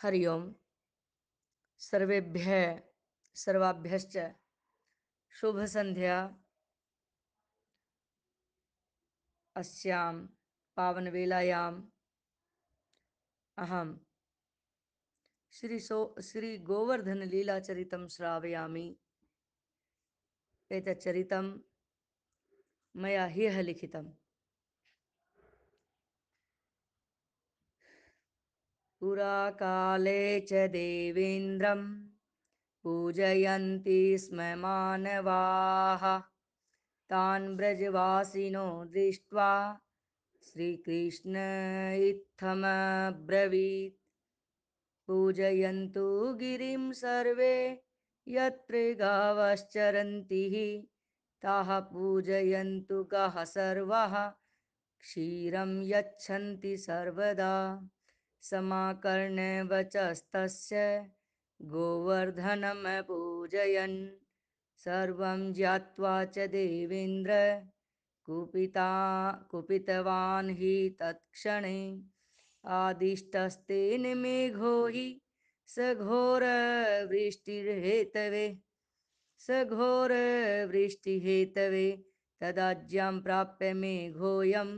हरि ओम सर्वेभ्य सर्वाभ्य शुभ संध्या पावन वेलायाम अहम श्री सो श्रावयामी एक एतच्चरितं मया ह्यः लिखितम् पुराकाले च देवेन्द्रं पूजयन्ति स्म मानवाः तान् ब्रजवासिनो दृष्ट्वा श्रीकृष्ण इत्थमब्रवीत् पूजयन्तु गिरिं सर्वे यत्र गावश्चरन्ति ताः पूजयन्तु कः सर्वः क्षीरं यच्छन्ति सर्वदा समाकर्णे वचस्तस्य गोवर्धनं पूजयन् सर्वं ज्ञात्वा च देवेन्द्र कुपिता कुपितवान् हि तत्क्षणे आदिष्टस्तेन मेघो हि सघोरवृष्टिर्हेतवे सघोरवृष्टिहेतवे तदाज्यं प्राप्य मेघोऽयं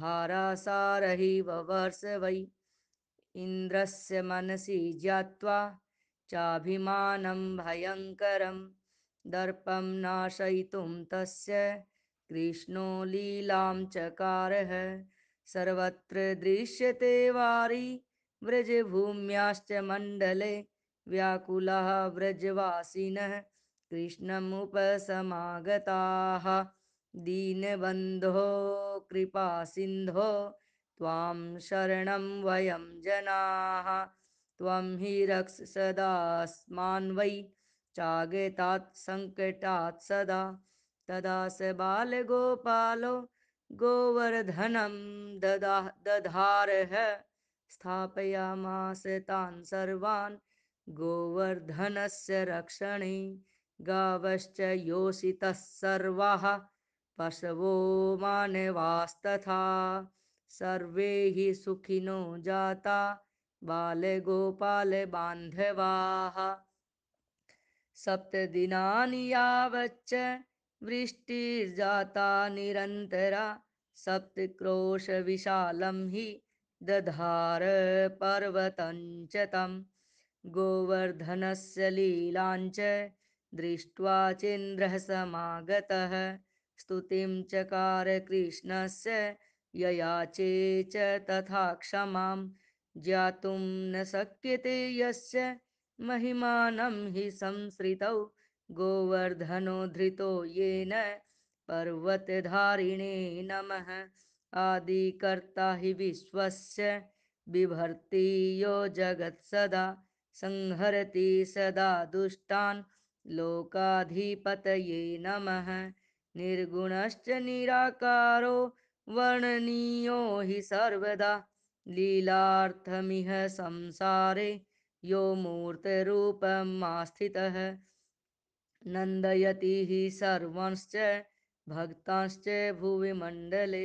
धारासारहि ववर्ष वै इन्द्रस्य मनसि ज्ञात्वा चाभिमानं भयङ्करं दर्पं नाशयितुं तस्य कृष्णो लीलां चकारः सर्वत्र दृश्यते वारि व्रजभूम्याश्च मण्डले व्याकुलः व्रजवासिनः कृष्णमुपसमागताः दीनबन्धो कृपासिन्धो त्वां शरणं वयं जनाः त्वं हि रक्ष सदास्मान् वै चागेतात् सङ्कटात् सदा तदा स बालगोपालो गोवर्धनं ददा दधारः स्थापयामास तान् सर्वान् गोवर्धनस्य रक्षणे गावश्च योषितः सर्वाः पशवो मानवास्तथा सर्वे ही सुखिनो जाता बाले गोपाले बान्धवाः सप्तदिनानि यावच्च वृष्टि जाता निरंतरा सप्त क्रोश विशालम हि दधार पर्वतञ्च तं गोवर्धनस्य लीलांच दृष्ट्वा चेन्द्रः समागतः स्तुतिं चकार कृष्णस्य ययाचे च तथा क्षमां ज्ञातुं न शक्यते यस्य महिमानं हि संसृतौ गोवर्धनोद्धृतो येन पर्वतधारिणे नमः आदिकर्ता हि विश्वस्य बिभर्ति यो जगत्सदा संहरति सदा दुष्टान् लोकाधिपतये नमः निर्गुणश्च निराकारो वर्णनीयो हि सर्वदा लीलार्थमिह संसारे यो मूर्तिरूपमास्थितः नन्दयति हि सर्वंश्च भक्तांश्च भुवि मण्डले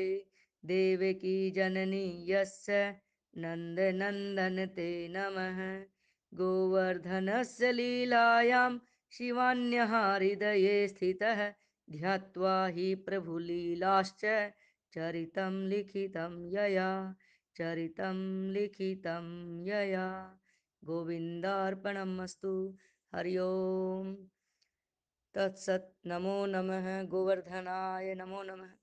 देवकी जननी यस्य नन्दनन्दन ते नमः गोवर्धनस्य लीलायां शिवान्यः हृदये स्थितः ध्यात्वा हि प्रभुलीलाश्च चरित लिखितं यया चरितं लिखितं यया गोविन्दार्पणम् अस्तु हरि ओं तत्सत् नमो नमः गोवर्धनाय नमो नमः